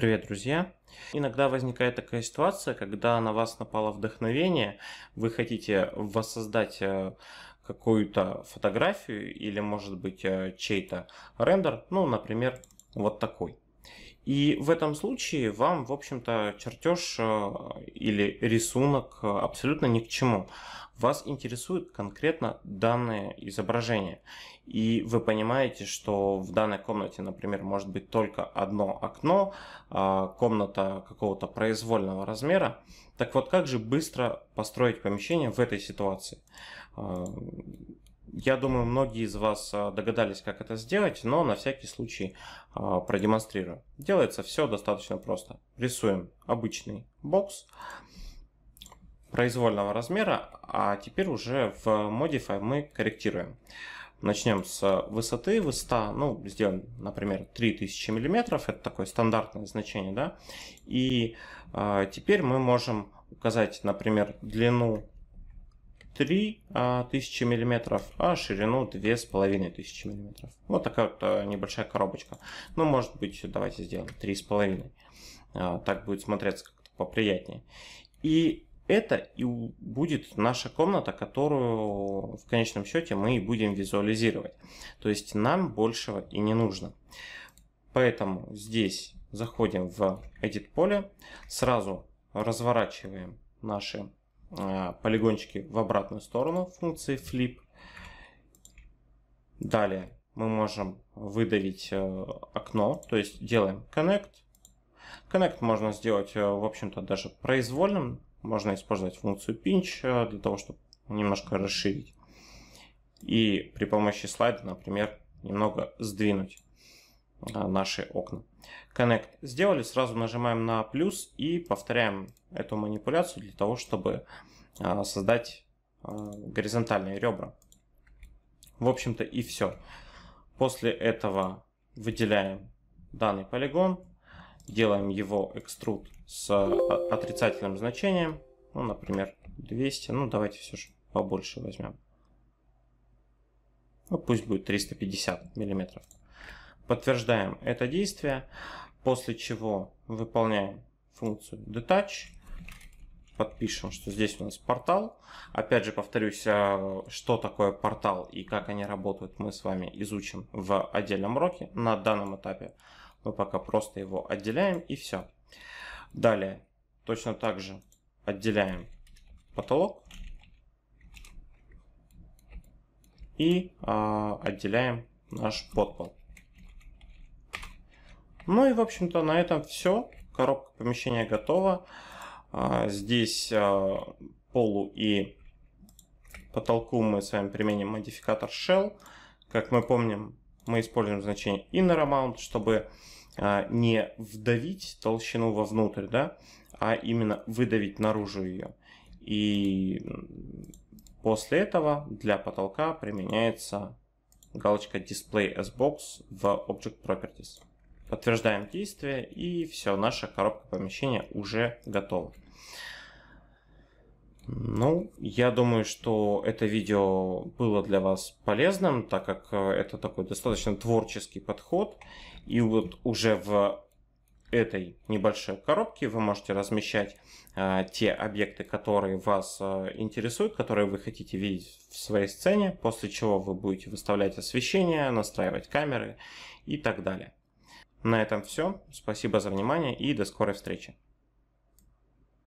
Привет, друзья! Иногда возникает такая ситуация, когда на вас напало вдохновение, вы хотите воссоздать э, какую-то фотографию или, может быть, э, чей-то рендер, ну, например, вот такой. И в этом случае вам, в общем-то, чертеж э, или рисунок э, абсолютно ни к чему. Вас интересует конкретно данное изображение. И вы понимаете, что в данной комнате, например, может быть только одно окно, а, комната какого-то произвольного размера. Так вот, как же быстро построить помещение в этой ситуации? А, я думаю, многие из вас а, догадались, как это сделать, но на всякий случай а, продемонстрирую. Делается все достаточно просто. Рисуем обычный бокс произвольного размера, а теперь уже в Modify мы корректируем. Начнем с высоты. Высота, ну, сделаем, например, 3000 мм. Это такое стандартное значение, да. И э, теперь мы можем указать, например, длину 3000 а, миллиметров а ширину 2500 миллиметров Вот такая вот а, небольшая коробочка. Ну, может быть, давайте сделаем 3,5. А, так будет смотреться как-то поприятнее. И это и будет наша комната, которую в конечном счете мы и будем визуализировать. То есть нам большего и не нужно. Поэтому здесь заходим в Edit поле, сразу разворачиваем наши а, полигончики в обратную сторону функции flip. Далее мы можем выдавить э, окно, то есть делаем connect. Connect можно сделать, э, в общем-то, даже произвольным. Можно использовать функцию pinch э, для того, чтобы немножко расширить. И при помощи слайда, например, немного сдвинуть. А, наши окна. Connect сделали, сразу нажимаем на плюс и повторяем эту манипуляцию для того, чтобы а, создать а, горизонтальные ребра. В общем-то и все. После этого выделяем данный полигон, делаем его экструд с отрицательным значением, ну, например, 200, ну, давайте все же побольше возьмем. Ну, пусть будет 350 миллиметров подтверждаем это действие, после чего выполняем функцию detach, подпишем, что здесь у нас портал. Опять же, повторюсь, а, что такое портал и как они работают, мы с вами изучим в отдельном уроке. На данном этапе мы пока просто его отделяем и все. Далее, точно так же отделяем потолок и э, отделяем наш подпол. Ну и, в общем-то, на этом все. Коробка помещения готова. А, здесь а, полу и потолку мы с вами применим модификатор shell. Как мы помним, мы используем значение inner amount, чтобы а, не вдавить толщину вовнутрь, да, а именно выдавить наружу ее. И после этого для потолка применяется галочка Display as Box в Object Properties подтверждаем действие и все, наша коробка помещения уже готова. Ну, я думаю, что это видео было для вас полезным, так как э, это такой достаточно творческий подход. И вот уже в этой небольшой коробке вы можете размещать э, те объекты, которые вас э, интересуют, которые вы хотите видеть в своей сцене, после чего вы будете выставлять освещение, настраивать камеры и так далее. На этом все. Спасибо за внимание и до скорой встречи.